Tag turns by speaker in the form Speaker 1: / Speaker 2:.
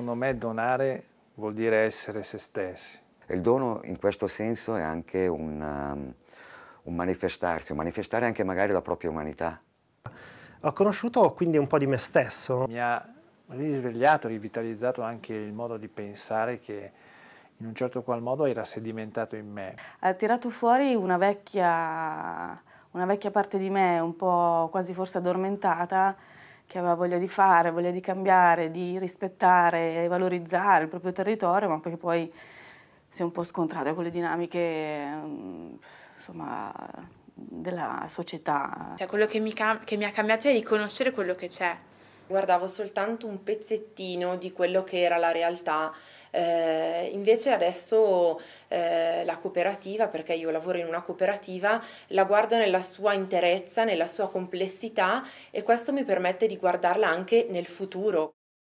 Speaker 1: secondo me donare vuol dire essere se stessi.
Speaker 2: Il dono in questo senso è anche un, um, un manifestarsi, un manifestare anche magari la propria umanità.
Speaker 3: Ho conosciuto quindi un po' di me stesso. Mi ha risvegliato, rivitalizzato anche il modo di pensare che in un certo qual modo era sedimentato in me.
Speaker 4: Ha tirato fuori una vecchia, una vecchia parte di me, un po' quasi forse addormentata, che aveva voglia di fare, voglia di cambiare, di rispettare e valorizzare il proprio territorio, ma perché poi si è un po' scontrata con le dinamiche mm, insomma, della società. Cioè,
Speaker 5: quello che mi, che mi ha cambiato è riconoscere quello che c'è, guardavo soltanto un pezzettino
Speaker 6: di quello che era la realtà. Eh, invece adesso eh, la cooperativa, perché io lavoro in una cooperativa, la guardo nella sua interezza, nella sua complessità e questo mi permette di guardarla anche nel futuro.